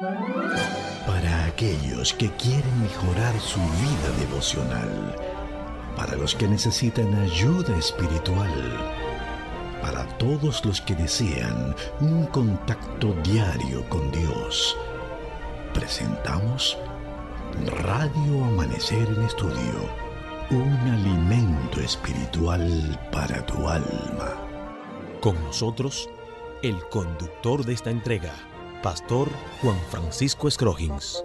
Para aquellos que quieren mejorar su vida devocional, para los que necesitan ayuda espiritual, para todos los que desean un contacto diario con Dios, presentamos Radio Amanecer en Estudio, un alimento espiritual para tu alma. Con nosotros, el conductor de esta entrega Pastor Juan Francisco Scroggins.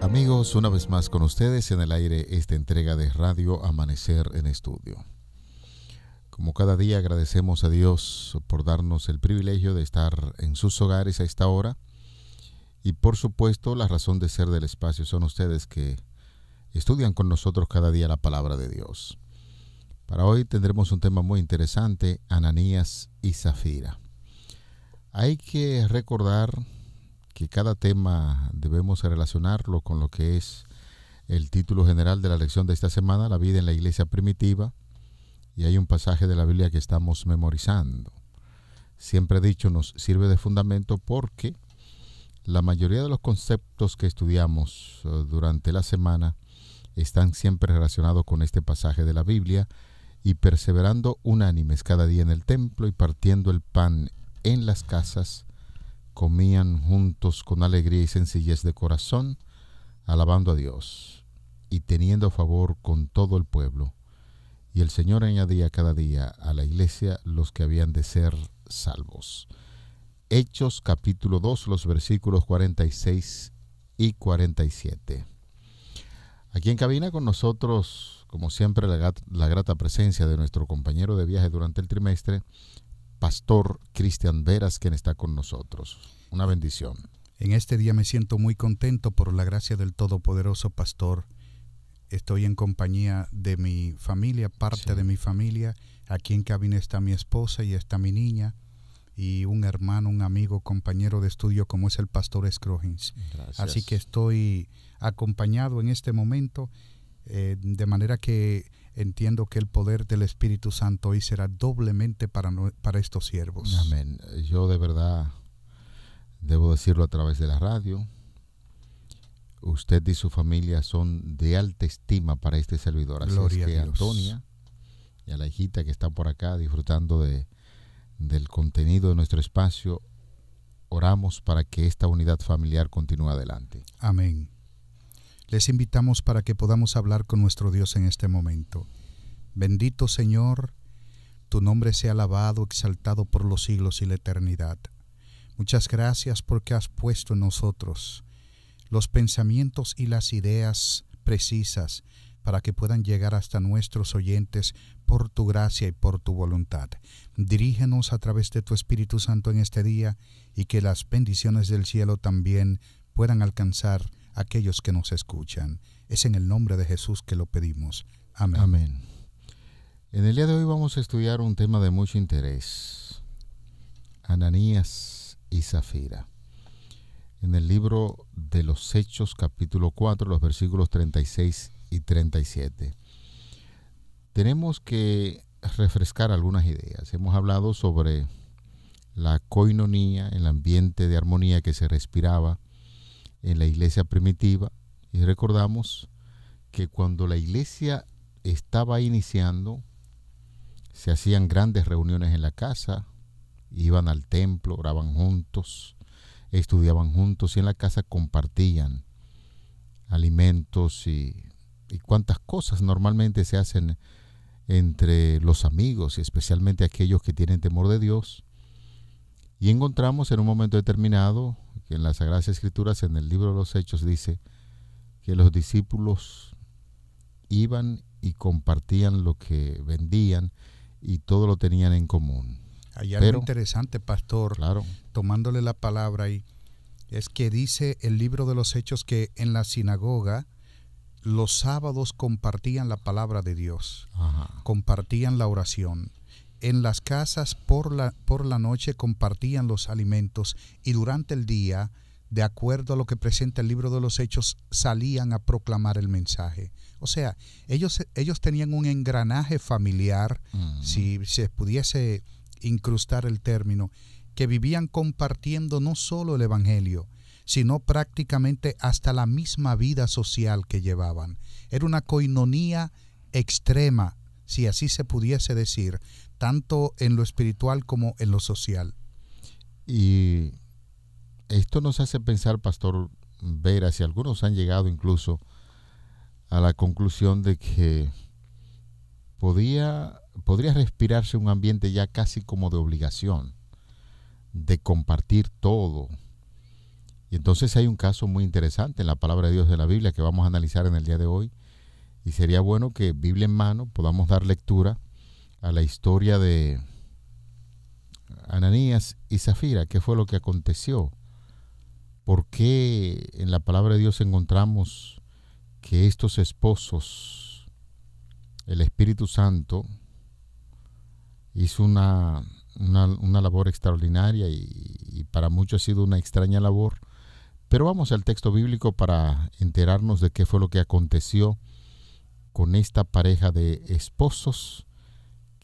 Amigos, una vez más con ustedes en el aire esta entrega de Radio Amanecer en Estudio. Como cada día agradecemos a Dios por darnos el privilegio de estar en sus hogares a esta hora. Y por supuesto, la razón de ser del espacio son ustedes que estudian con nosotros cada día la palabra de Dios. Para hoy tendremos un tema muy interesante, Ananías y Zafira. Hay que recordar que cada tema debemos relacionarlo con lo que es el título general de la lección de esta semana, la vida en la iglesia primitiva, y hay un pasaje de la Biblia que estamos memorizando. Siempre dicho, nos sirve de fundamento porque la mayoría de los conceptos que estudiamos eh, durante la semana están siempre relacionados con este pasaje de la Biblia y perseverando unánimes cada día en el templo y partiendo el pan en las casas, comían juntos con alegría y sencillez de corazón, alabando a Dios y teniendo favor con todo el pueblo. Y el Señor añadía cada día a la iglesia los que habían de ser salvos. Hechos capítulo 2, los versículos 46 y 47. Aquí en cabina con nosotros, como siempre, la, la grata presencia de nuestro compañero de viaje durante el trimestre, pastor Cristian Veras, quien está con nosotros. Una bendición. En este día me siento muy contento por la gracia del Todopoderoso Pastor. Estoy en compañía de mi familia, parte de mi familia. Aquí en cabina está mi esposa y está mi niña y un hermano, un amigo, compañero de estudio como es el pastor Scroggins. Así que estoy acompañado en este momento eh, de manera que entiendo que el poder del Espíritu Santo hoy será doblemente para, para estos siervos. Amén. Yo de verdad debo decirlo a través de la radio. Usted y su familia son de alta estima para este servidor. Así que a Antonia y a la hijita que está por acá disfrutando de, del contenido de nuestro espacio, oramos para que esta unidad familiar continúe adelante. Amén. Les invitamos para que podamos hablar con nuestro Dios en este momento. Bendito Señor, tu nombre sea alabado, exaltado por los siglos y la eternidad. Muchas gracias porque has puesto en nosotros los pensamientos y las ideas precisas para que puedan llegar hasta nuestros oyentes por tu gracia y por tu voluntad. Dirígenos a través de tu Espíritu Santo en este día y que las bendiciones del cielo también puedan alcanzar aquellos que nos escuchan. Es en el nombre de Jesús que lo pedimos. Amén. Amén. En el día de hoy vamos a estudiar un tema de mucho interés. Ananías y Zafira. En el libro de los Hechos capítulo 4, los versículos 36 y 37. Tenemos que refrescar algunas ideas. Hemos hablado sobre la coinonía, el ambiente de armonía que se respiraba en la iglesia primitiva. Y recordamos que cuando la iglesia estaba iniciando, se hacían grandes reuniones en la casa, iban al templo, oraban juntos, estudiaban juntos y en la casa compartían alimentos y, y cuantas cosas normalmente se hacen entre los amigos y especialmente aquellos que tienen temor de Dios. Y encontramos en un momento determinado que en las Sagradas Escrituras, en el libro de los Hechos, dice que los discípulos iban y compartían lo que vendían y todo lo tenían en común. Hay algo interesante, pastor, tomándole la palabra y es que dice el libro de los Hechos que en la sinagoga los sábados compartían la palabra de Dios, compartían la oración, en las casas por la, por la noche compartían los alimentos y durante el día, de acuerdo a lo que presenta el libro de los Hechos, salían a proclamar el mensaje. O sea, ellos, ellos tenían un engranaje familiar, si se pudiese incrustar el término, que vivían compartiendo no solo el Evangelio, sino prácticamente hasta la misma vida social que llevaban. Era una coinonía extrema, si así se pudiese decir, tanto en lo espiritual como en lo social. Y esto nos hace pensar, Pastor Vera, si algunos han llegado incluso a la conclusión de que podía, podría respirarse un ambiente ya casi como de obligación, de compartir todo. Y entonces hay un caso muy interesante en la palabra de Dios de la Biblia que vamos a analizar en el día de hoy. Y sería bueno que Biblia en mano podamos dar lectura a la historia de Ananías y Zafira, qué fue lo que aconteció, por qué en la palabra de Dios encontramos que estos esposos, el Espíritu Santo, hizo una, una, labor extraordinaria y para muchos ha sido una extraña labor, pero vamos al texto bíblico para enterarnos de qué fue lo que aconteció con esta pareja de esposos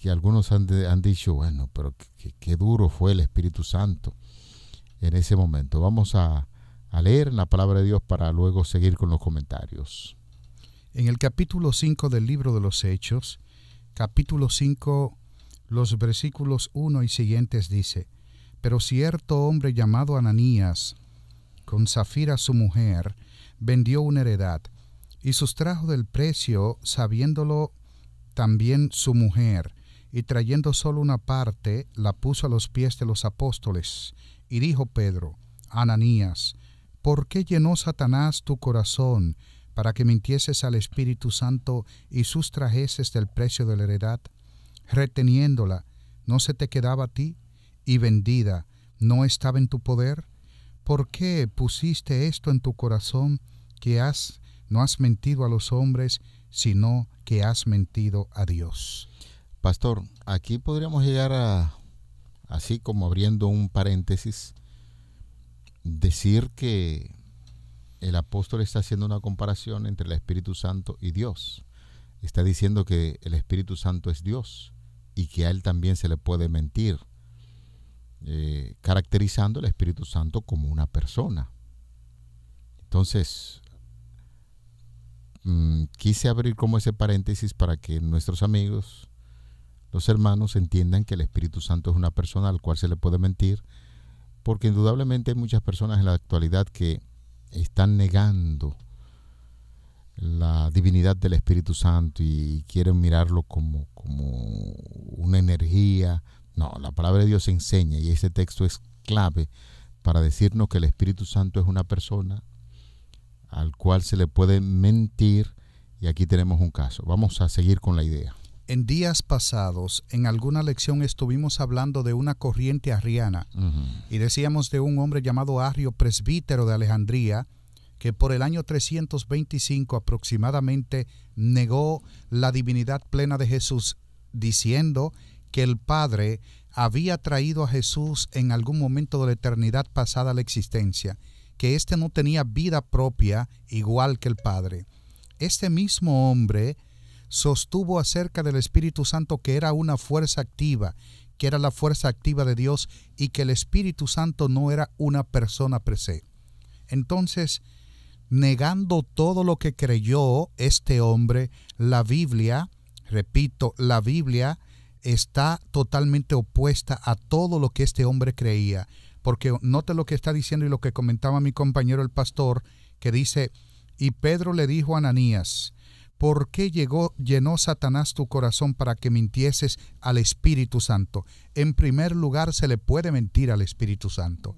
que algunos han, dicho, bueno, pero qué duro fue el Espíritu Santo en ese momento. Vamos a, a leer la palabra de Dios para luego seguir con los comentarios. En el capítulo 5 del libro de los Hechos, capítulo 5, los versículos 1 y siguientes dice, Pero cierto hombre llamado Ananías, con Zafira su mujer, vendió una heredad, y sustrajo del precio, sabiéndolo también su mujer, y trayendo solo una parte, la puso a los pies de los apóstoles. Y dijo Pedro, Ananías, ¿por qué llenó Satanás tu corazón para que mintieses al Espíritu Santo y sustrajeses del precio de la heredad? Reteniéndola, ¿no se te quedaba a ti? Y vendida, ¿no estaba en tu poder? ¿Por qué pusiste esto en tu corazón que has no has mentido a los hombres, sino que has mentido a Dios? Pastor, aquí podríamos llegar a, así como abriendo un paréntesis, decir que el apóstol está haciendo una comparación entre el Espíritu Santo y Dios. Está diciendo que el Espíritu Santo es Dios y que a él también se le puede mentir, eh, caracterizando al Espíritu Santo como una persona. Entonces, mm, quise abrir como ese paréntesis para que nuestros amigos los hermanos entiendan que el Espíritu Santo es una persona al cual se le puede mentir, porque indudablemente hay muchas personas en la actualidad que están negando la divinidad del Espíritu Santo y quieren mirarlo como, como una energía. No, la palabra de Dios enseña y ese texto es clave para decirnos que el Espíritu Santo es una persona al cual se le puede mentir y aquí tenemos un caso. Vamos a seguir con la idea. En días pasados, en alguna lección estuvimos hablando de una corriente arriana y decíamos de un hombre llamado Arrio, presbítero de Alejandría, que por el año 325 aproximadamente negó la divinidad plena de Jesús, diciendo que el Padre había traído a Jesús en algún momento de la eternidad pasada a la existencia, que éste no tenía vida propia igual que el Padre. Este mismo hombre sostuvo acerca del Espíritu Santo que era una fuerza activa, que era la fuerza activa de Dios y que el Espíritu Santo no era una persona per Entonces, negando todo lo que creyó este hombre, la Biblia, repito, la Biblia está totalmente opuesta a todo lo que este hombre creía. Porque note lo que está diciendo y lo que comentaba mi compañero el pastor, que dice, y Pedro le dijo a Ananías, ¿Por qué llegó, llenó Satanás tu corazón para que mintieses al Espíritu Santo? En primer lugar, se le puede mentir al Espíritu Santo.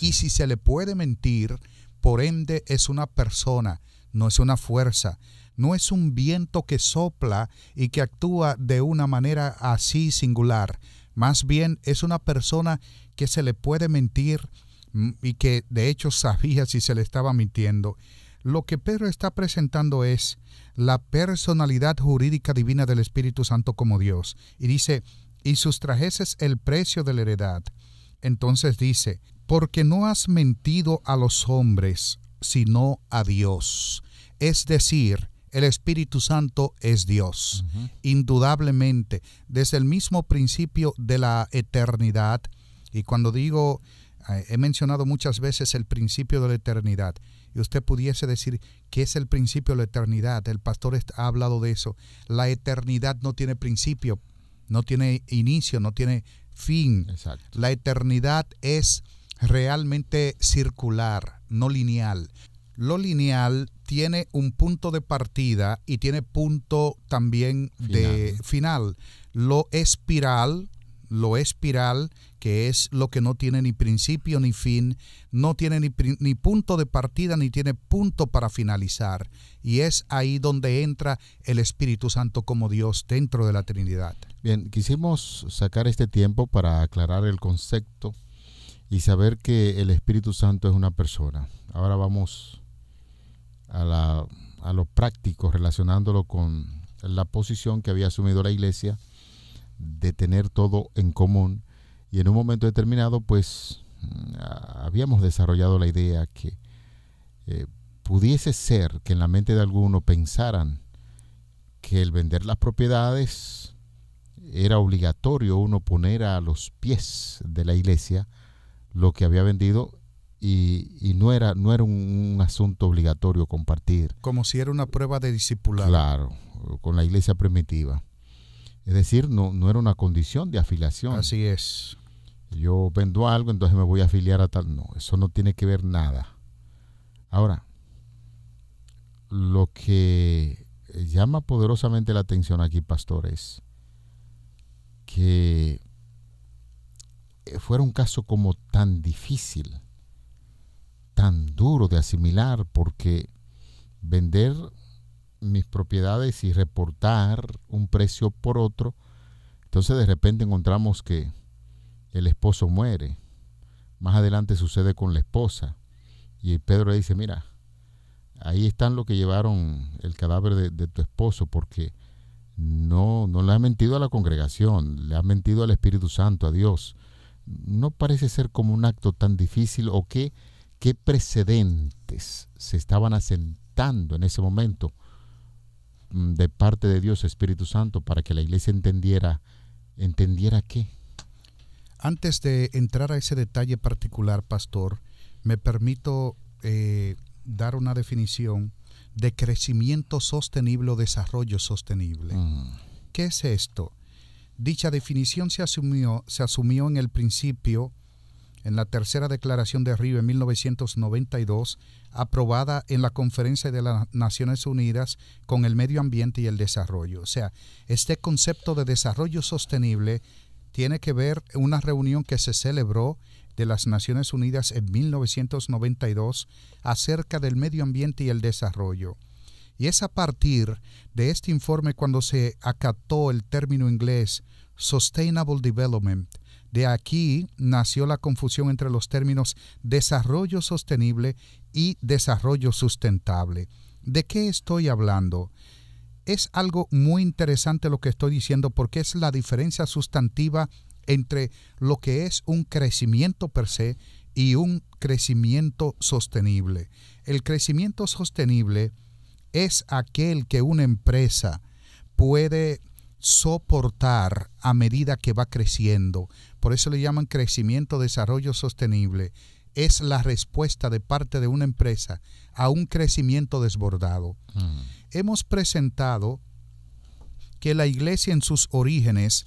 y si se le puede mentir, por ende es una persona, no es una fuerza, no es un viento que sopla y que actúa de una manera así singular. Más bien es una persona que se le puede mentir mm, y que de hecho sabía si se le estaba mintiendo. Lo que Pedro está presentando es la personalidad jurídica divina del Espíritu Santo como Dios. Y dice, y sus trajeses el precio de la heredad. Entonces dice, porque no has mentido a los hombres, sino a Dios. Es decir, el Espíritu Santo es Dios. Indudablemente, desde el mismo principio de la eternidad, y cuando digo, eh, he mencionado muchas veces el principio de la eternidad, y usted pudiese decir que es el principio de la eternidad. El pastor ha hablado de eso. La eternidad no tiene principio, no tiene inicio, no tiene fin. La eternidad es realmente circular, no lineal. Lo lineal tiene un punto de partida y tiene punto también de final. Lo espiral lo espiral, que es lo que no tiene ni principio ni fin, no tiene ni, punto de partida ni tiene punto para finalizar. Y es ahí donde entra el Espíritu Santo como Dios dentro de la Trinidad. Bien, quisimos sacar este tiempo para aclarar el concepto y saber que el Espíritu Santo es una persona. Ahora vamos a, la, a lo práctico relacionándolo con la posición que había asumido la iglesia de tener todo en común. Y en un momento determinado, pues mm, habíamos desarrollado la idea que eh, pudiese ser que en la mente de alguno pensaran que el vender las propiedades era obligatorio uno poner a los pies de la iglesia lo que había vendido y, no era, no era un, asunto obligatorio compartir. Como si era una prueba de discipulado. Claro, con la iglesia primitiva. Es decir, no, no era una condición de afiliación. Así es. Yo vendo algo, entonces me voy a afiliar a tal. No, eso no tiene que ver nada. Ahora, lo que llama poderosamente la atención aquí, pastores, es que eh, fuera un caso como tan difícil, tan duro de asimilar, porque vender mis propiedades y reportar un precio por otro, entonces de repente encontramos que el esposo muere. Más adelante sucede con la esposa. Y Pedro le dice, mira, ahí están los que llevaron el cadáver de, tu esposo, porque no, no le han mentido a la congregación, le han mentido al Espíritu Santo, a Dios. No parece ser como un acto tan difícil o qué, qué precedentes se estaban asentando en ese momento Mm, de parte de Dios, Espíritu Santo, para que la iglesia entendiera, entendiera qué? Antes de entrar a ese detalle particular, pastor, me permito eh, dar una definición de crecimiento sostenible o desarrollo sostenible. Mm. ¿Qué es esto? Dicha definición se asumió, se asumió en el principio en la tercera declaración de Río en 1992, aprobada en la Conferencia de las Naciones Unidas con el Medio Ambiente y el Desarrollo. O sea, este concepto de desarrollo sostenible tiene que ver una reunión que se celebró de las Naciones Unidas en 1992 acerca del medio ambiente y el desarrollo. Y es a partir de este informe cuando se acató el término inglés Sustainable Development de aquí nació la confusión entre los términos desarrollo sostenible y desarrollo sustentable. ¿De qué estoy hablando? Es algo muy interesante lo que estoy diciendo porque es la diferencia sustantiva entre lo que es un crecimiento per se y un crecimiento sostenible. El crecimiento sostenible es aquel que una empresa puede soportar a medida que va creciendo. Por eso le llaman crecimiento, desarrollo sostenible. Es la respuesta de parte de una empresa a un crecimiento desbordado. Mm. Hemos presentado que la iglesia en sus orígenes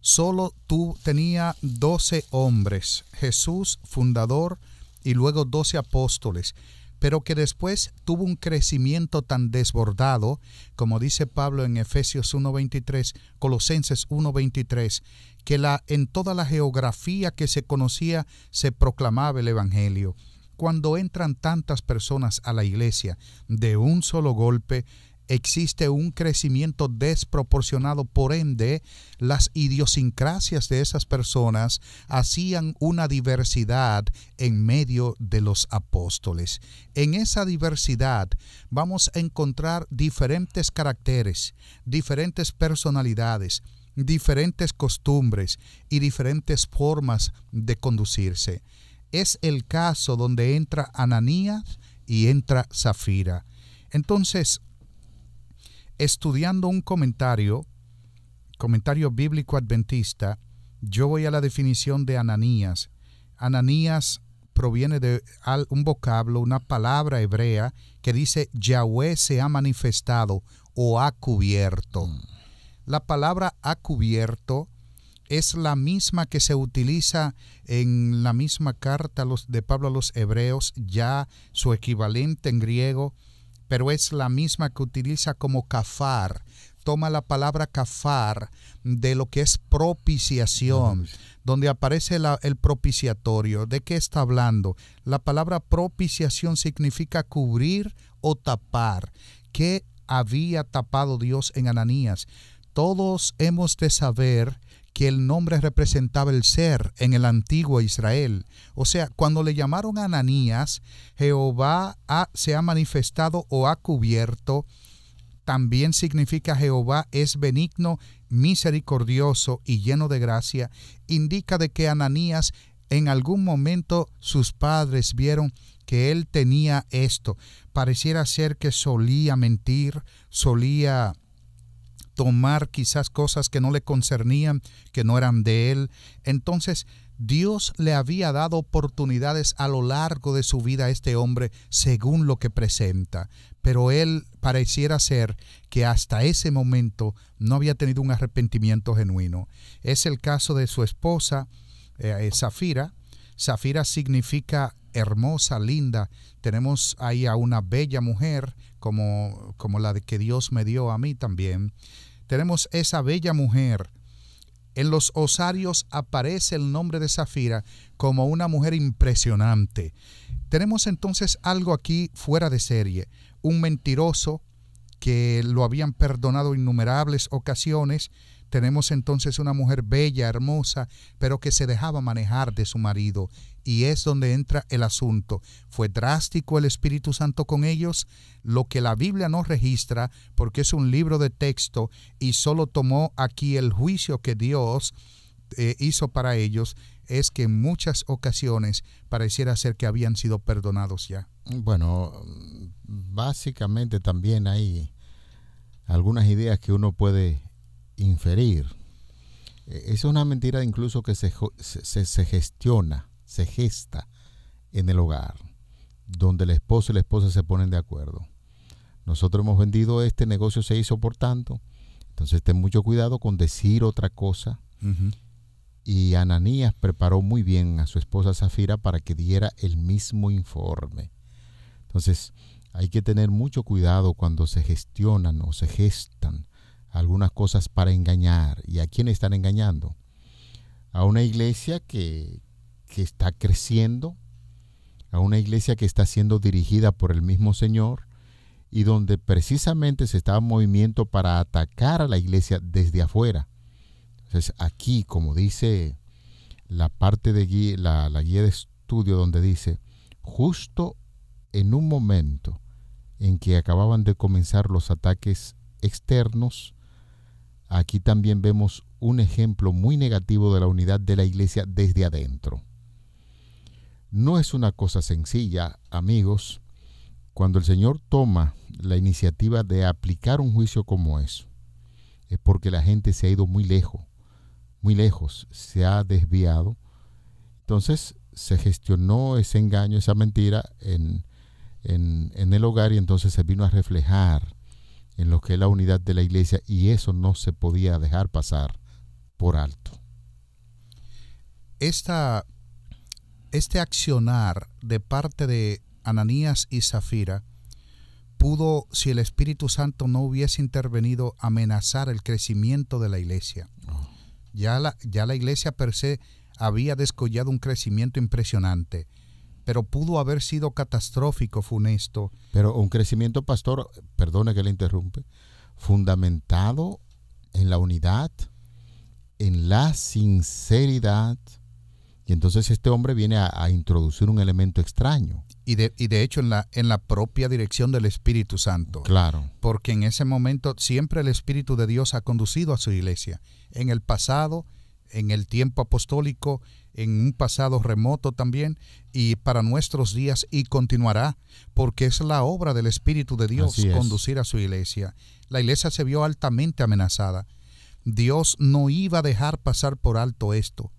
solo tú, tenía 12 hombres, Jesús fundador y luego 12 apóstoles pero que después tuvo un crecimiento tan desbordado, como dice Pablo en Efesios 1.23, Colosenses 1.23, que la, en toda la geografía que se conocía se proclamaba el Evangelio. Cuando entran tantas personas a la iglesia de un solo golpe, existe un crecimiento desproporcionado. Por ende, las idiosincrasias de esas personas hacían una diversidad en medio de los apóstoles. En esa diversidad vamos a encontrar diferentes caracteres, diferentes personalidades, diferentes costumbres y diferentes formas de conducirse. Es el caso donde entra Ananías y entra Zafira. Entonces, estudiando un comentario, comentario bíblico adventista, yo voy a la definición de Ananías. Ananías proviene de un vocablo, una palabra hebrea que dice Yahweh se ha manifestado o ha cubierto. Mm. La palabra ha cubierto es la misma que se utiliza en la misma carta de Pablo a los hebreos, ya su equivalente en griego, pero es la misma que utiliza como kafar. Toma la palabra kafar de lo que es propiciación, donde aparece el propiciatorio. ¿De qué está hablando? La palabra propiciación significa cubrir o tapar. ¿Qué había tapado Dios en Ananías? Todos hemos de saber que el nombre representaba el ser en el antiguo Israel. O sea, cuando le llamaron a Ananías, Jehová se ha manifestado o ha cubierto. También significa Jehová es benigno, misericordioso y lleno de gracia. Indica de que Ananías en algún momento sus padres vieron que él tenía esto. Pareciera ser que solía mentir, solía tomar quizás cosas que no le concernían, que no eran de él. Entonces, Dios le había dado oportunidades a lo largo de su vida a este hombre según lo que presenta, pero él pareciera ser que hasta ese momento no había tenido un arrepentimiento genuino. Es el caso de su esposa, eh, eh, Zafira. Zafira significa hermosa, linda. Tenemos ahí a una bella mujer como, como la que Dios me dio a mí también tenemos esa bella mujer. En los osarios aparece el nombre de Zafira como una mujer impresionante. Tenemos entonces algo aquí fuera de serie, un mentiroso que lo habían perdonado innumerables ocasiones tenemos entonces una mujer bella, hermosa, pero que se dejaba manejar de su marido. Y es donde entra el asunto. ¿Fue drástico el Espíritu Santo con ellos? Lo que la Biblia no registra, porque es un libro de texto y solo tomó aquí el juicio que Dios eh, hizo para ellos, es que en muchas ocasiones pareciera ser que habían sido perdonados ya. Bueno, básicamente también hay algunas ideas que uno puede inferir. E, es una mentira incluso que se, se, gestiona, se gesta en el hogar, donde el esposo y la esposa se ponen de acuerdo. Nosotros hemos vendido este negocio, se hizo por tanto. Entonces ten mucho cuidado con decir otra cosa. Y Ananías preparó muy bien a su esposa Zafira para que diera el mismo informe. Entonces hay que tener mucho cuidado cuando se gestionan o se gestan algunas cosas para engañar. ¿Y a quién están engañando? A una iglesia que, está creciendo, a una iglesia que está siendo dirigida por el mismo Señor y donde precisamente se está en movimiento para atacar a la iglesia desde afuera. Entonces aquí, como dice la parte de la, la guía de estudio donde dice, justo en un momento en que acababan de comenzar los ataques externos, Aquí también vemos un ejemplo muy negativo de la unidad de la iglesia desde adentro. No es una cosa sencilla, amigos, cuando el Señor toma la iniciativa de aplicar un juicio como eso. Es porque la gente se ha ido muy lejos, muy lejos, se ha desviado. Entonces se gestionó ese engaño, esa mentira en, en el hogar y entonces se vino a reflejar en lo que es la unidad de la iglesia y eso no se podía dejar pasar por alto. este accionar de parte de Ananías y Zafira pudo, si el Espíritu Santo no hubiese intervenido, amenazar el crecimiento de la iglesia. Oh. Ya, la, ya la iglesia per se había descollado un crecimiento impresionante pero pudo haber sido catastrófico, funesto. Pero un crecimiento, pastor, perdone que le interrumpe, fundamentado en la unidad, en la sinceridad. Y entonces este hombre viene a, introducir un elemento extraño. Y de, hecho en la, en la propia dirección del Espíritu Santo. Claro. Porque en ese momento siempre el Espíritu de Dios ha conducido a su iglesia. En el pasado, en el tiempo apostólico, en un pasado remoto también, y para nuestros días y continuará, porque es la obra del Espíritu de Dios conducir a su iglesia. La iglesia se vio altamente amenazada. Dios no iba a dejar pasar por alto esto.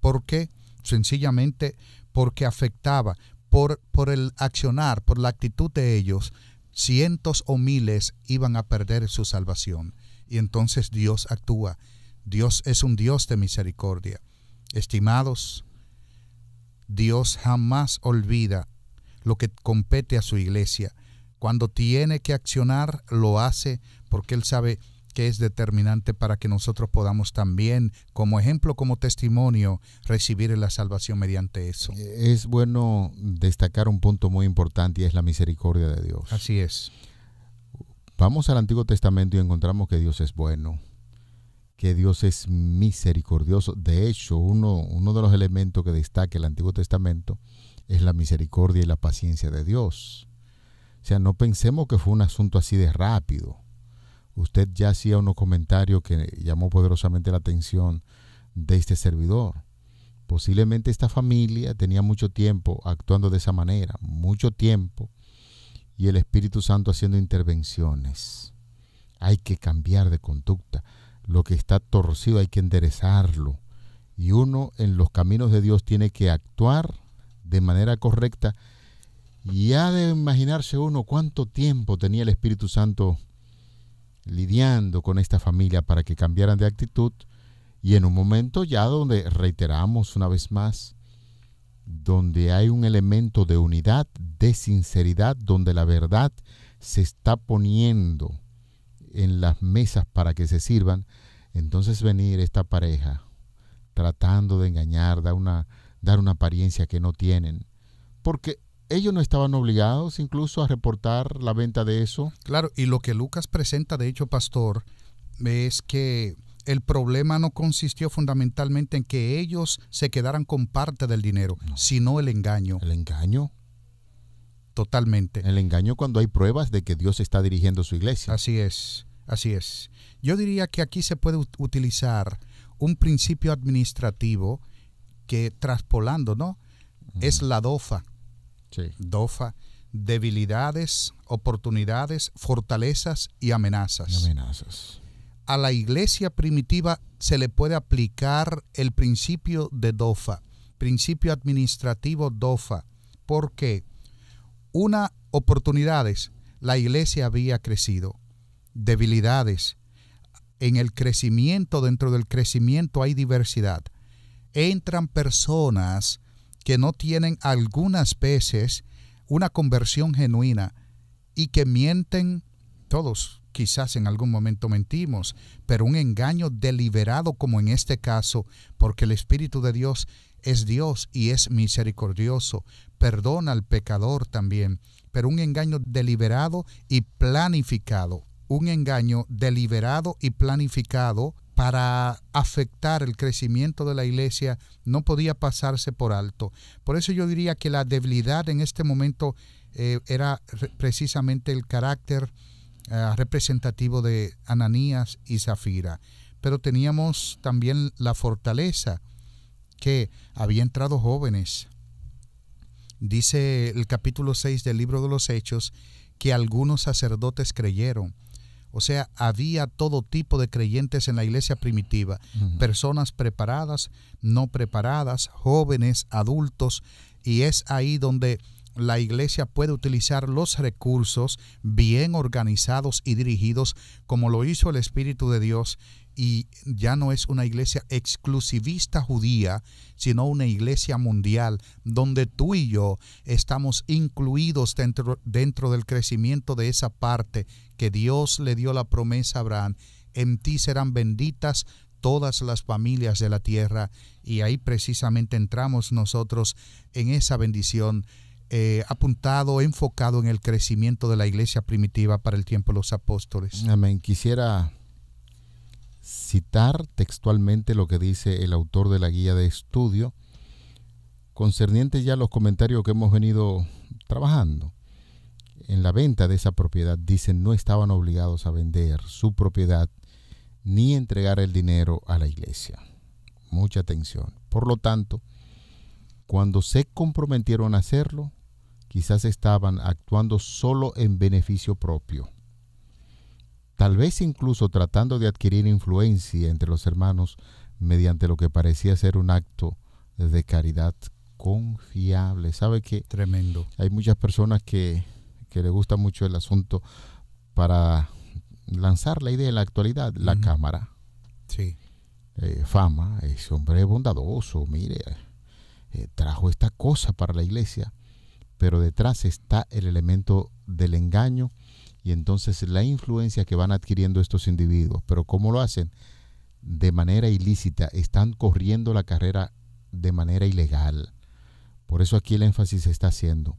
¿Por qué? Sencillamente porque afectaba, por, por el accionar, por la actitud de ellos, cientos o miles iban a perder su salvación. Y entonces Dios actúa Dios es un Dios de misericordia. Estimados, Dios jamás olvida lo que compete a su iglesia. Cuando tiene que accionar, lo hace porque Él sabe que es determinante para que nosotros podamos también, como ejemplo, como testimonio, recibir la salvación mediante eso. Es bueno destacar un punto muy importante y es la misericordia de Dios. Así es. Vamos al Antiguo Testamento y encontramos que Dios es bueno que Dios es misericordioso. De hecho, uno, uno de los elementos que destaca el Antiguo Testamento es la misericordia y la paciencia de Dios. O sea, no pensemos que fue un asunto así de rápido. Usted ya hacía unos comentarios que llamó poderosamente la atención de este servidor. Posiblemente esta familia tenía mucho tiempo actuando de esa manera, mucho tiempo, y el Espíritu Santo haciendo intervenciones. Hay que cambiar de conducta. Lo que está torcido hay que enderezarlo. Y uno en los caminos de Dios tiene que actuar de manera correcta. Y ha de imaginarse uno cuánto tiempo tenía el Espíritu Santo lidiando con esta familia para que cambiaran de actitud. Y en un momento ya donde reiteramos una vez más, donde hay un elemento de unidad, de sinceridad, donde la verdad se está poniendo en las mesas para que se sirvan, entonces venir esta pareja tratando de engañar, dar una, dar una apariencia que no tienen, porque ellos no estaban obligados incluso a reportar la venta de eso. Claro, y lo que Lucas presenta, de hecho, pastor, es que el problema no consistió fundamentalmente en que ellos se quedaran con parte del dinero, sino el engaño. El engaño totalmente. El engaño cuando hay pruebas de que Dios está dirigiendo su iglesia. Así es, así es. Yo diría que aquí se puede utilizar un principio administrativo que traspolando, ¿no? Es la DOFA. Sí. DOFA, debilidades, oportunidades, fortalezas y amenazas. Y amenazas. A la iglesia primitiva se le puede aplicar el principio de DOFA, principio administrativo DOFA. ¿Por qué? Una, oportunidades. La iglesia había crecido. Debilidades. En el crecimiento, dentro del crecimiento hay diversidad. Entran personas que no tienen algunas veces una conversión genuina y que mienten, todos quizás en algún momento mentimos, pero un engaño deliberado como en este caso, porque el Espíritu de Dios es Dios y es misericordioso, perdona al pecador también, pero un engaño deliberado y planificado, un engaño deliberado y planificado para afectar el crecimiento de la iglesia no podía pasarse por alto. Por eso yo diría que la debilidad en este momento eh, era precisamente el carácter eh, representativo de Ananías y Zafira. Pero teníamos también la fortaleza que había entrado jóvenes. Dice el capítulo 6 del libro de los Hechos que algunos sacerdotes creyeron. O sea, había todo tipo de creyentes en la iglesia primitiva, personas preparadas, no preparadas, jóvenes, adultos, y es ahí donde la iglesia puede utilizar los recursos bien organizados y dirigidos como lo hizo el Espíritu de Dios y ya no es una iglesia exclusivista judía, sino una iglesia mundial, donde tú y yo estamos incluidos dentro, del crecimiento de esa parte que Dios le dio la promesa a Abraham. En ti serán benditas todas las familias de la tierra y ahí precisamente entramos nosotros en esa bendición eh, apuntado, enfocado en el crecimiento de la iglesia primitiva para el tiempo de los apóstoles. Amén. Quisiera citar textualmente lo que dice el autor de la guía de estudio concerniente ya los comentarios que hemos venido trabajando. En la venta de esa propiedad dicen no estaban obligados a vender su propiedad ni entregar el dinero a la iglesia. Mucha atención. Por lo tanto, cuando se comprometieron a hacerlo, quizás estaban actuando solo en beneficio propio tal vez incluso tratando de adquirir influencia entre los hermanos mediante lo que parecía ser un acto de caridad confiable. ¿Sabe que Tremendo. Hay muchas personas que, le gusta mucho el asunto para lanzar la idea en la actualidad, la cámara. Sí. Eh, fama, ese hombre bondadoso, mire, eh, trajo esta cosa para la iglesia, pero detrás está el elemento del engaño y entonces la influencia que van adquiriendo estos individuos. Pero ¿cómo lo hacen? De manera ilícita, están corriendo la carrera de manera ilegal. Por eso aquí el énfasis se está haciendo.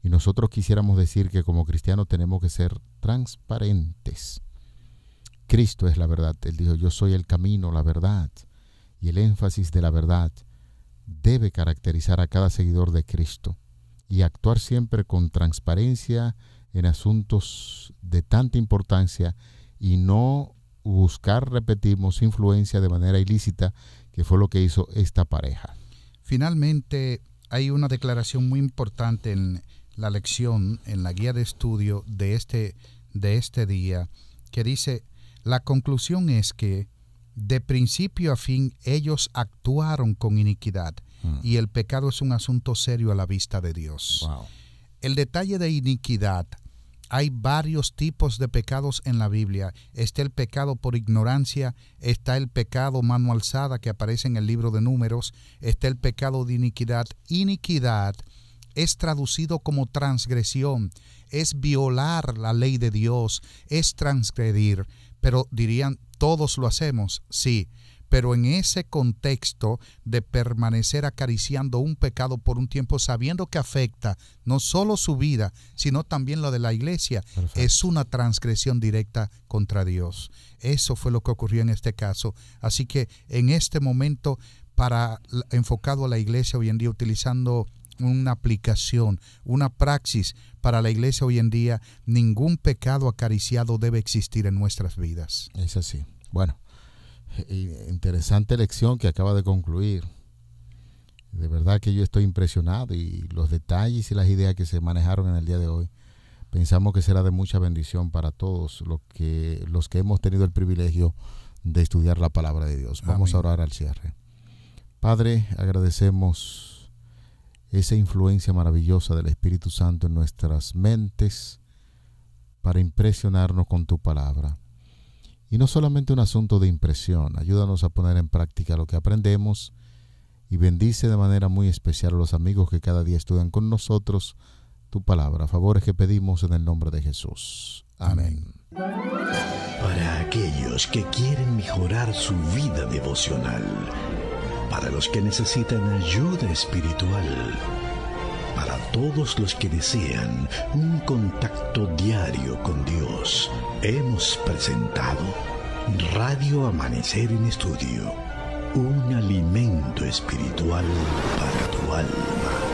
Y nosotros quisiéramos decir que como cristianos tenemos que ser transparentes. Cristo es la verdad. Él dijo, yo soy el camino, la verdad. Y el énfasis de la verdad debe caracterizar a cada seguidor de Cristo y actuar siempre con transparencia, en asuntos de tanta importancia y no buscar, repetimos, influencia de manera ilícita, que fue lo que hizo esta pareja. Finalmente, hay una declaración muy importante en la lección, en la guía de estudio de este, de este día, que dice, la conclusión es que de principio a fin ellos actuaron con iniquidad mm. y el pecado es un asunto serio a la vista de Dios. El detalle de iniquidad hay varios tipos de pecados en la Biblia. Está el pecado por ignorancia, está el pecado mano alzada que aparece en el libro de números, está el pecado de iniquidad. Iniquidad es traducido como transgresión, es violar la ley de Dios, es transgredir. Pero dirían, todos lo hacemos, sí, pero en ese contexto de permanecer acariciando un pecado por un tiempo sabiendo que afecta no solo su vida, sino también la de la iglesia, es una transgresión directa contra Dios. Eso fue lo que ocurrió en este caso. Así que en este momento, para enfocado a la iglesia hoy en día, utilizando una aplicación, una praxis para la iglesia hoy en día, ningún pecado acariciado debe existir en nuestras vidas. Es así. Bueno interesante lección que acaba de concluir. De verdad que yo estoy impresionado y los detalles y las ideas que se manejaron en el día de hoy. Pensamos que será de mucha bendición para todos los que, los que hemos tenido el privilegio de estudiar la palabra de Dios. Vamos a orar al cierre. Padre, agradecemos esa influencia maravillosa del Espíritu Santo en nuestras mentes para impresionarnos con tu palabra. Y no solamente un asunto de impresión, ayúdanos a poner en práctica lo que aprendemos y bendice de manera muy especial a los amigos que cada día estudian con nosotros tu palabra. Favores que pedimos en el nombre de Jesús. Amén. Para aquellos que quieren mejorar su vida devocional, para los que necesitan ayuda espiritual, para todos los que desean un contacto diario con Dios. Hemos presentado Radio Amanecer en Estudio, un alimento espiritual para tu alma.